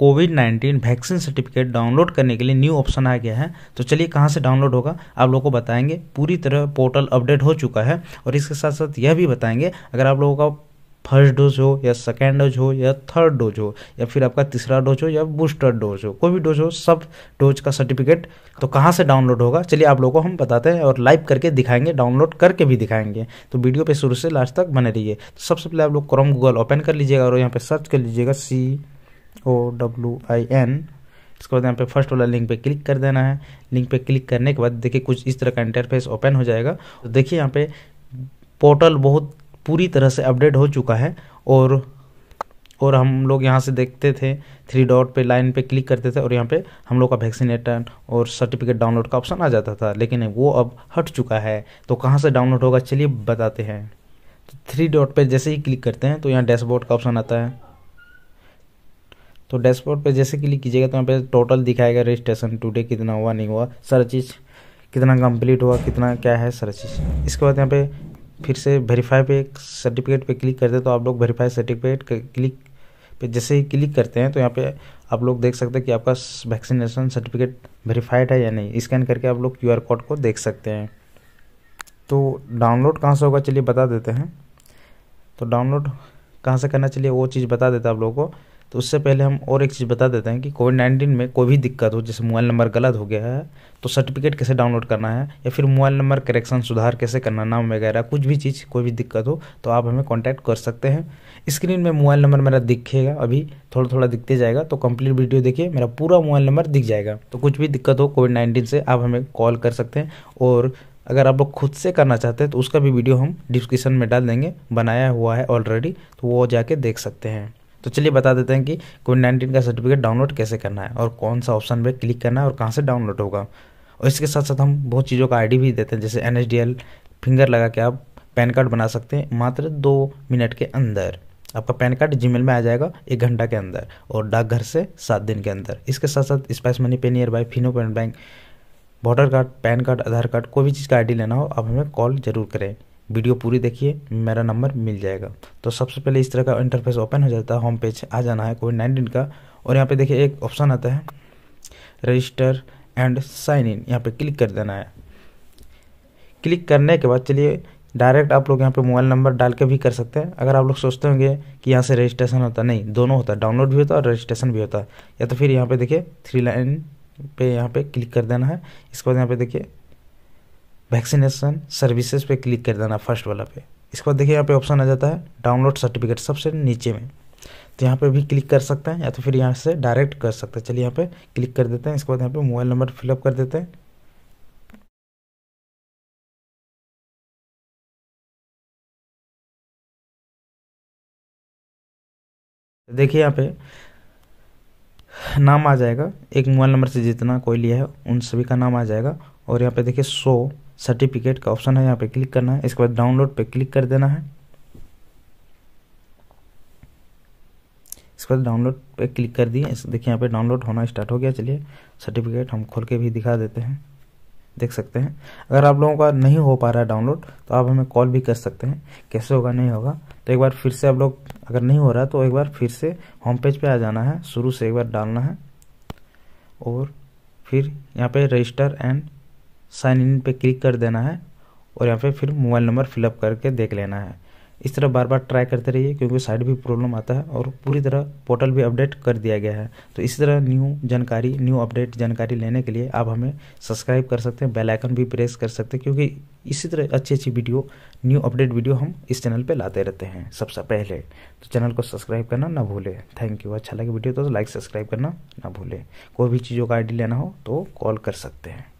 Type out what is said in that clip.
Covid nineteen vaccine certificate download करने के लिए न्यू ऑप्शन आ गया है तो चलिए कहाँ से डाउनलोड होगा आप लोगों को बताएंगे पूरी तरह पोर्टल अपडेट हो चुका है और इसके साथ साथ यह भी बताएंगे अगर आप लोगों का फर्स्ट डोज हो या सेकेंड डोज हो या थर्ड डोज हो या फिर आपका तीसरा डोज हो या बूस्टर डोज हो कोई भी डोज हो सब डोज का सर्टिफिकेट तो कहाँ से डाउनलोड होगा चलिए आप लोगों को हम बताते हैं और लाइव करके दिखाएंगे डाउनलोड करके भी दिखाएंगे तो वीडियो पे शुरू से लास्ट तक बने रहिए तो सबसे पहले आप लोग क्रोम गूगल ओपन कर लीजिएगा और यहाँ पर सर्च कर लीजिएगा सी ओ डब्ल्यू आई एन इसके बाद यहाँ पे फर्स्ट वाला लिंक पे क्लिक कर देना है लिंक पे क्लिक करने के बाद देखिए कुछ इस तरह का इंटरफेस ओपन हो जाएगा तो देखिए यहाँ पे पोर्टल बहुत पूरी तरह से अपडेट हो चुका है और और हम लोग यहाँ से देखते थे थ्री डॉट पे लाइन पे क्लिक करते थे और यहाँ पे हम लोग का वैक्सीनेटन और सर्टिफिकेट डाउनलोड का ऑप्शन आ जाता था लेकिन वो अब हट चुका है तो कहाँ से डाउनलोड होगा चलिए बताते हैं तो थ्री डॉट पे जैसे ही क्लिक करते हैं तो यहाँ डैशबोर्ड का ऑप्शन आता है तो डैशबोर्ड पे जैसे क्लिक कीजिएगा तो यहाँ पे टोटल दिखाएगा रजिस्ट्रेशन टूडे कितना हुआ नहीं हुआ सारा चीज़ कितना कंप्लीट हुआ कितना क्या है सारा चीज़ इसके बाद यहाँ पे फिर से वेरीफाई पे सर्टिफिकेट पे क्लिक करते हैं तो आप लोग वेरीफाई सर्टिफिकेट क्लिक पे जैसे ही क्लिक करते हैं तो यहाँ पे आप लोग देख सकते हैं कि आपका वैक्सीनेशन सर्टिफिकेट वेरीफाइड है या नहीं स्कैन करके आप लोग क्यू कोड को देख सकते हैं तो डाउनलोड कहाँ से होगा चलिए बता देते हैं तो डाउनलोड कहाँ से करना चलिए वो चीज़ बता देते आप लोगों को तो उससे पहले हम और एक चीज़ बता देते हैं कि कोविड नाइन्टीन में कोई भी दिक्कत हो जैसे मोबाइल नंबर गलत हो गया है तो सर्टिफिकेट कैसे डाउनलोड करना है या फिर मोबाइल नंबर करेक्शन सुधार कैसे करना नाम वगैरह कुछ भी चीज़ कोई भी दिक्कत हो तो आप हमें कॉन्टैक्ट कर सकते हैं स्क्रीन में मोबाइल नंबर मेरा दिखेगा अभी थोड़ा थोड़ा दिखते जाएगा तो कंप्लीट वीडियो देखिए मेरा पूरा मोबाइल नंबर दिख जाएगा तो कुछ भी दिक्कत हो कोविड नाइन्टीन से आप हमें कॉल कर सकते हैं और अगर आप लोग खुद से करना चाहते हैं तो उसका भी वीडियो हम डिस्क्रिप्शन में डाल देंगे बनाया हुआ है ऑलरेडी तो वो जाके देख सकते हैं तो चलिए बता देते हैं कि कोविड नाइन्टीन का सर्टिफिकेट डाउनलोड कैसे करना है और कौन सा ऑप्शन पर क्लिक करना है और कहाँ से डाउनलोड होगा और इसके साथ साथ हम बहुत चीज़ों का आईडी भी देते हैं जैसे एन फिंगर लगा के आप पैन कार्ड बना सकते हैं मात्र दो मिनट के अंदर आपका पैन कार्ड जी में आ जाएगा एक घंटा के अंदर और डाकघर से सात दिन के अंदर इसके साथ साथ Spice Money PayNearby Fino payment bank voter card PAN card Aadhaar card कोई भी चीज़ का आईडी लेना हो आप हमें कॉल जरूर करें वीडियो पूरी देखिए मेरा नंबर मिल जाएगा तो सबसे पहले इस तरह का इंटरफेस ओपन हो जाता है होम पेज आ जाना है कोविड नाइन्टीन का और यहाँ पे देखिए एक ऑप्शन आता है रजिस्टर एंड साइन इन यहाँ पे क्लिक कर देना है क्लिक करने के बाद चलिए डायरेक्ट आप लोग यहाँ पे मोबाइल नंबर डाल के भी कर सकते हैं अगर आप लोग सोचते होंगे कि यहाँ से रजिस्ट्रेशन होता नहीं दोनों होता डाउनलोड भी होता और रजिस्ट्रेशन भी होता या तो फिर यहाँ पे देखिए थ्री लाइन पे यहाँ पे क्लिक कर देना है इसके बाद यहाँ पे देखिए वैक्सीनेशन सर्विसेज पे क्लिक कर देना फर्स्ट वाला पे इसके बाद देखिए यहाँ पे ऑप्शन आ जाता है डाउनलोड सर्टिफिकेट सबसे नीचे में तो यहाँ पे भी क्लिक कर सकते हैं या तो फिर यहाँ से डायरेक्ट कर सकते हैं चलिए यहाँ पे क्लिक कर देते हैं इसके बाद यहाँ पे मोबाइल नंबर फिलअप कर देते हैं देखिए यहाँ पे नाम आ जाएगा एक मोबाइल नंबर से जितना कोई लिया है उन सभी का नाम आ जाएगा और यहाँ पे देखिए सो सर्टिफिकेट का ऑप्शन है यहाँ पे क्लिक करना है इसके बाद डाउनलोड पे क्लिक कर देना है इसके बाद डाउनलोड पे क्लिक कर दिए देखिए यहाँ पे डाउनलोड होना स्टार्ट हो गया चलिए सर्टिफिकेट हम खोल के भी दिखा देते हैं देख सकते हैं अगर आप लोगों का नहीं हो पा रहा है डाउनलोड तो आप हमें कॉल भी कर सकते हैं कैसे होगा नहीं होगा तो एक बार फिर से आप लोग अगर नहीं हो रहा तो एक बार फिर से होम पेज पर आ जाना है शुरू से एक बार डालना है और फिर यहाँ पे रजिस्टर एंड साइन इन पे क्लिक कर देना है और यहाँ पे फिर मोबाइल नंबर फिलअप करके देख लेना है इस तरह बार बार ट्राई करते रहिए क्योंकि साइड भी प्रॉब्लम आता है और पूरी तरह पोर्टल भी अपडेट कर दिया गया है तो इसी तरह न्यू जानकारी न्यू अपडेट जानकारी लेने के लिए आप हमें सब्सक्राइब कर सकते हैं बेल आइकन भी प्रेस कर सकते हैं क्योंकि इसी तरह अच्छी अच्छी वीडियो न्यू अपडेट वीडियो हम इस चैनल पर लाते रहते हैं सबसे पहले तो चैनल को सब्सक्राइब करना ना भूलें थैंक यू अच्छा लगे वीडियो तो लाइक सब्सक्राइब करना ना भूलें कोई भी चीज़ों का आईडी लेना हो तो कॉल कर सकते हैं